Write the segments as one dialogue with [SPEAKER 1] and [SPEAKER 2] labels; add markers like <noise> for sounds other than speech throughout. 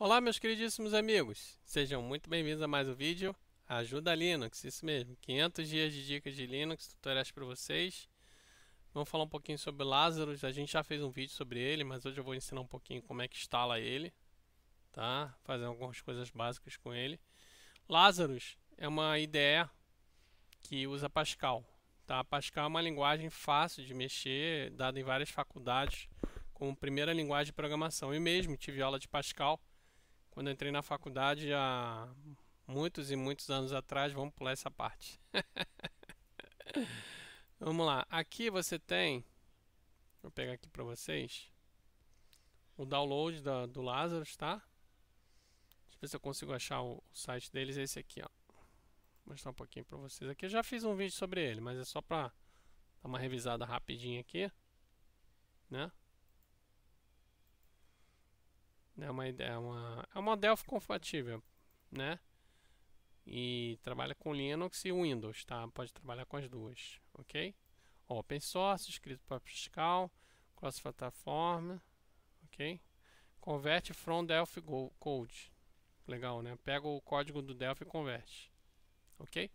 [SPEAKER 1] Olá meus queridíssimos amigos, sejam muito bem-vindos a mais um vídeo Ajuda Linux, isso mesmo, 500 dias de dicas de Linux, tutoriais para vocês Vamos falar um pouquinho sobre Lazarus, a gente já fez um vídeo sobre ele, mas hoje eu vou ensinar um pouquinho como é que instala ele tá? Fazer algumas coisas básicas com ele Lazarus é uma IDE que usa Pascal tá? Pascal é uma linguagem fácil de mexer, dada em várias faculdades como primeira linguagem de programação. Eu mesmo tive aula de Pascal quando eu entrei na faculdade há muitos e muitos anos atrás, vamos pular essa parte. <laughs> vamos lá. Aqui você tem, vou pegar aqui para vocês, o download da, do Lazarus, tá? Deixa eu ver se eu consigo achar o, o site deles, é esse aqui, ó. Vou mostrar um pouquinho para vocês aqui. Eu já fiz um vídeo sobre ele, mas é só para dar uma revisada rapidinho aqui, né? É uma, é uma, é uma Delphi compatível, né? E trabalha com Linux e Windows, tá? Pode trabalhar com as duas, ok? Open source, escrito para fiscal cross plataforma ok? Converte from Delphi Go Code. Legal, né? Pega o código do Delphi e converte, ok?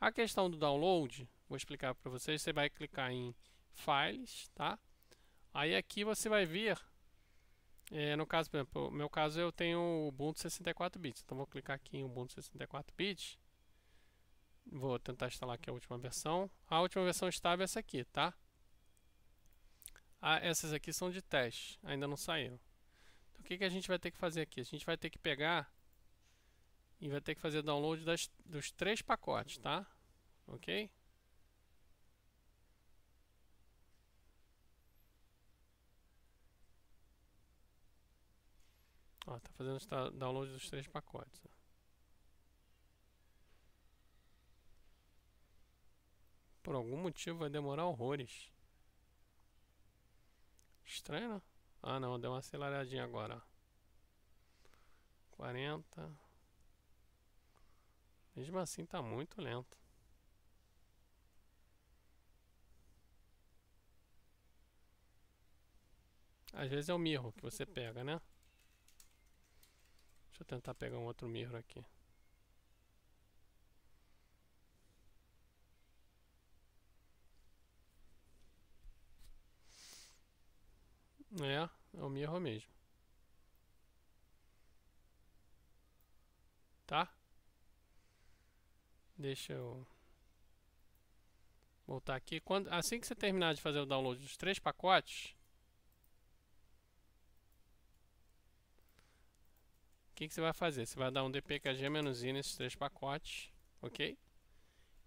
[SPEAKER 1] A questão do download, vou explicar para vocês. Você vai clicar em Files, tá? Aí aqui você vai vir é, no caso, por exemplo, no meu caso eu tenho o Ubuntu 64 bits, então vou clicar aqui em Ubuntu 64 bits. Vou tentar instalar aqui a última versão. A última versão estável é essa aqui, tá? Ah, essas aqui são de teste, ainda não saíram. Então, o que, que a gente vai ter que fazer aqui? A gente vai ter que pegar e vai ter que fazer download das, dos três pacotes, tá? Ok? Ó, tá fazendo o download dos três pacotes. Por algum motivo vai demorar horrores. Estranho, não? Né? Ah não, deu uma aceleradinha agora. 40. Mesmo assim tá muito lento. Às vezes é o mirro que você pega, né? Deixa eu tentar pegar um outro mirror aqui. É, é o mirror mesmo. Tá? Deixa eu voltar aqui. Quando, assim que você terminar de fazer o download dos três pacotes, que, que você vai fazer? Você vai dar um dpkg-i nesses três pacotes, ok?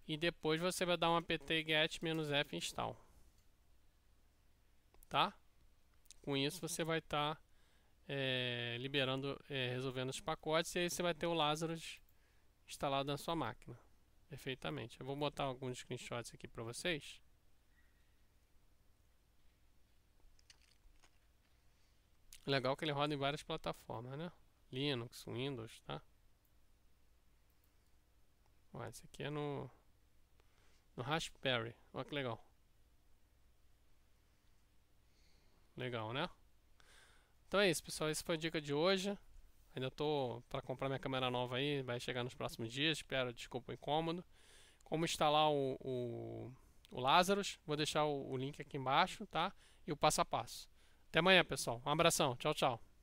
[SPEAKER 1] E depois você vai dar um apt-get-f install. Tá? Com isso você vai estar tá, é, liberando, é, resolvendo os pacotes e aí você vai ter o Lazarus instalado na sua máquina. Perfeitamente. Eu vou botar alguns screenshots aqui para vocês. Legal que ele roda em várias plataformas, né? Linux, Windows, tá? Ó, esse aqui é no, no Raspberry. Olha que legal. Legal, né? Então é isso, pessoal. Essa foi a dica de hoje. Ainda tô para comprar minha câmera nova aí. Vai chegar nos próximos dias. Espero, desculpa o incômodo. Como instalar o, o, o Lazarus. Vou deixar o, o link aqui embaixo, tá? E o passo a passo. Até amanhã, pessoal. Um abração. Tchau, tchau.